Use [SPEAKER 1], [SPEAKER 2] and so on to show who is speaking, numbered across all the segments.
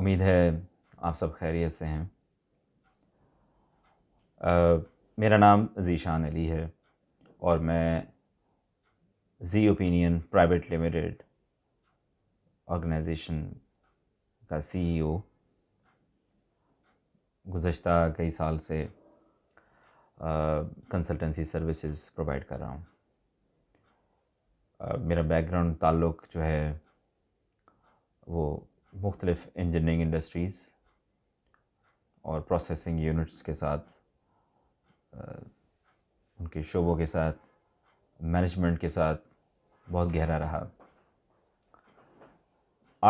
[SPEAKER 1] उम्मीद है आप सब खैरियत से हैं आ, मेरा नाम जीशान अली है और मैं G opinion private limited organisation का सीईओ गुज्त कई साल से कंसल्टेंसी सर्विसेज प्रोवाइड कर रहा हूँ मेरा बैकग्राउंड ताल्लुक़ जो है वो मुख्तलिफ़ इंजीनियरिंग इंडस्ट्रीज़ और प्रोसेसिंग यूनिट्स के साथ उनके शोबों के साथ मैनेजमेंट के साथ बहुत गहरा रहा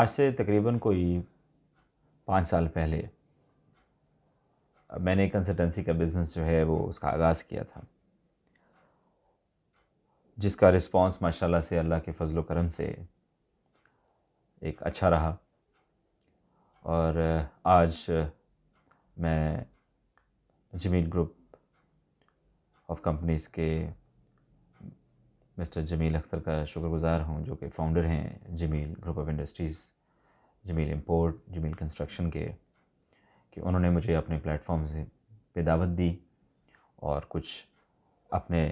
[SPEAKER 1] आज से तकरीबन कोई पाँच साल पहले मैंने कंसल्टेंसी का बिज़नेस जो है वो उसका आगाज़ किया था जिसका रिस्पांस माशाल्लाह से अल्लाह के फजल करम से एक अच्छा रहा और आज मैं जमील ग्रुप ऑफ कंपनीज़ के मिस्टर जमील अख्तर का शुक्रगुज़ार हूँ जो कि फाउंडर हैं Jamil group of industries Jamil import Jamil construction के कि उन्होंने मुझे अपने प्लेटफॉर्म से पे दावत दी और कुछ अपने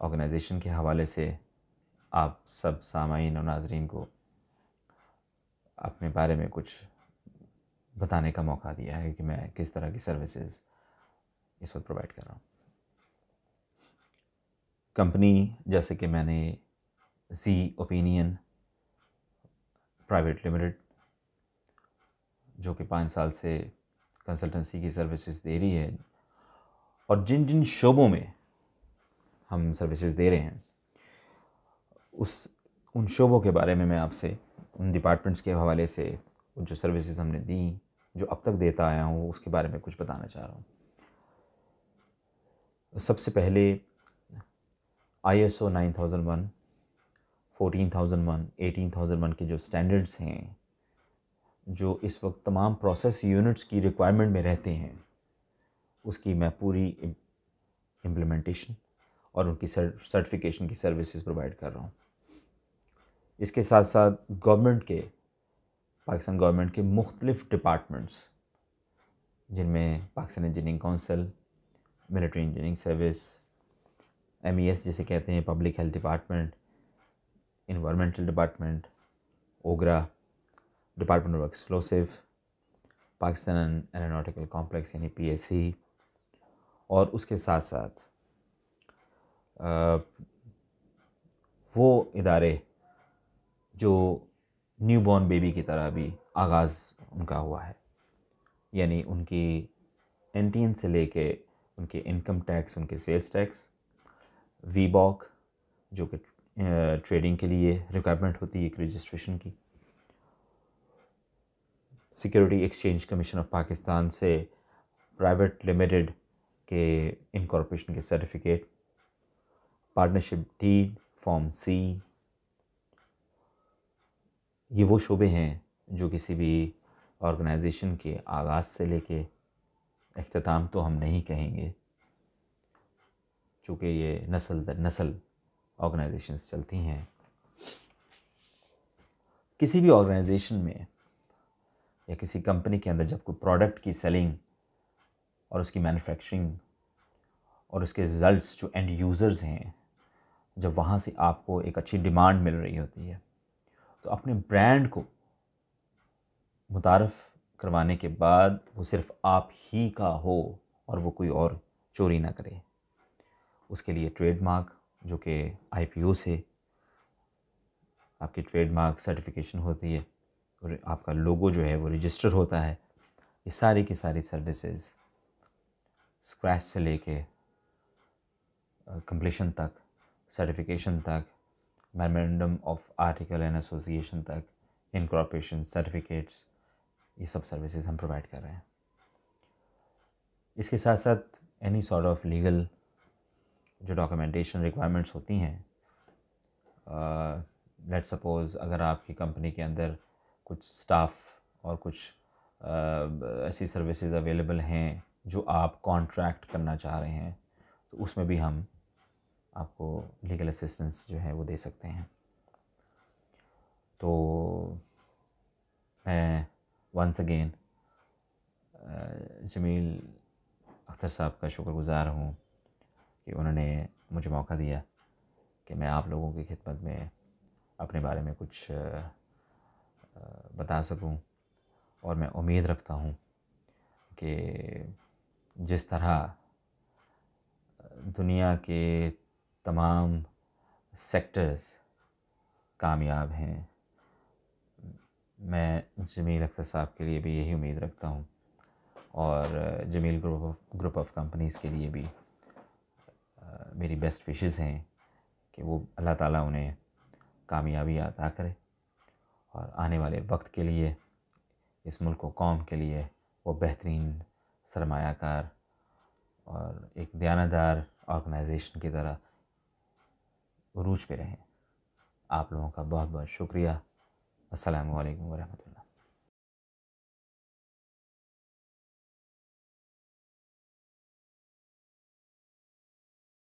[SPEAKER 1] ऑर्गेनाइजेशन के हवाले से आप सब सामाइन और नाजरीन को अपने बारे में कुछ बताने का मौका दिया है कि मैं किस तरह की सर्विसेज इस वक्त प्रोवाइड कर रहा हूँ कंपनी जैसे कि मैंने सी ओपिनियन प्राइवेट लिमिटेड जो कि पाँच साल से कंसल्टेंसी की सर्विसेज दे रही है और जिन जिन शोबों में हम सर्विसेज दे रहे हैं उस उन शोबों के बारे में मैं आपसे उन डिपार्टमेंट्स के हवाले से जो सर्विसेज हमने दी जो अब तक देता आया हूँ उसके बारे में कुछ बताना चाह रहा हूँ सबसे पहले I S O nine thousand one fourteen thousand one eighteen thousand one के जो स्टैंडर्ड्स हैं जो इस वक्त तमाम प्रोसेस यूनिट्स की रिक्वायरमेंट में रहते हैं उसकी मैं पूरी इम्प्लीमेंटेशन और उनकी सर्टिफिकेशन की सर्विसेज प्रोवाइड कर रहा हूँ इसके साथ साथ गवर्नमेंट के पाकिस्तान गवर्नमेंट के मुख्तलिफ डिपार्टमेंट्स जिनमें Pakistan engineering council military engineering service M e जिसे कहते हैं public health department environmental department OGRA department of explosive Pakistan aeronautical complex यानी पीएससी e, और उसके साथ साथ आ, वो इदारे जो न्यू बॉर्न बेबी की तरह भी आगाज़ उनका हुआ है यानी उनकी एन से लेके उनके इनकम टैक्स उनके सेल्स टैक्स वीबॉक जो कि ट्रेडिंग के लिए रिक्वायरमेंट होती है एक रजिस्ट्रेशन की security exchange commission of Pakistan से प्राइवेट लिमिटेड के इनकॉर्पोरेशन के certificate partnership deed form C ये वो शोबे हैं जो किसी भी ऑर्गेनाइजेशन के आगाज़ से लेके अख्ताम तो हम नहीं कहेंगे चूँकि ये नस्ल दर नस्ल ऑर्गेनाइजेशन चलती हैं किसी भी ऑर्गेनाइजेशन में या किसी कंपनी के अंदर जब कोई प्रोडक्ट की सेलिंग और उसकी मैन्युफैक्चरिंग और उसके रिज़ल्ट्स जो एंड यूज़र्स हैं जब वहाँ से आपको एक अच्छी डिमांड मिल रही होती है तो अपने ब्रांड को मुतारफ़ करवाने के बाद वो सिर्फ़ आप ही का हो और वो कोई और चोरी ना करे उसके लिए ट्रेडमार्क जो कि आईपीओ से आपकी ट्रेडमार्क सर्टिफिकेशन होती है और आपका लोगो जो है वो रजिस्टर होता है ये सारी की सारी सर्विसेज स्क्रैच से लेके कंप्लीशन तक सर्टिफिकेशन तक memorandum of article and association तक इनक्रॉपेशन सर्टिफिकेट्स ये सब सर्विसेज हम प्रोवाइड कर रहे हैं इसके साथ साथ एनी सॉर्ट ऑफ लीगल जो डॉक्यूमेंटेशन रिक्वायरमेंट्स होती हैं लेट uh, सपोज़ अगर आपकी कंपनी के अंदर कुछ स्टाफ और कुछ uh, ऐसी सर्विसेज अवेलेबल हैं जो आप कॉन्ट्रैक्ट करना चाह रहे हैं तो उसमें भी हम आपको लीगल असिस्टेंस जो है वो दे सकते हैं तो मैं वंस अगेन जमील अख्तर साहब का शुक्रगुज़ार हूँ कि उन्होंने मुझे मौका दिया कि मैं आप लोगों की खिदमत में अपने बारे में कुछ बता सकूं और मैं उम्मीद रखता हूं कि जिस तरह दुनिया के तमाम सेक्टर्स कामयाब हैं मैं जमील अख्तर साहब के लिए भी यही उम्मीद रखता हूँ और Jamil group of group of companies के लिए भी मेरी बेस्ट विशेस हैं कि वो अल्लाह ताला उन्हें कामयाबी अदा करे और आने वाले वक्त के लिए इस मुल्क व कौम के लिए वो बेहतरीन सरमाकार और एक दयानदार ऑर्गेनाइजेशन की तरह उरूज पे रहें आप लोगों का बहुत बहुत शुक्रिया असलकम वरहमल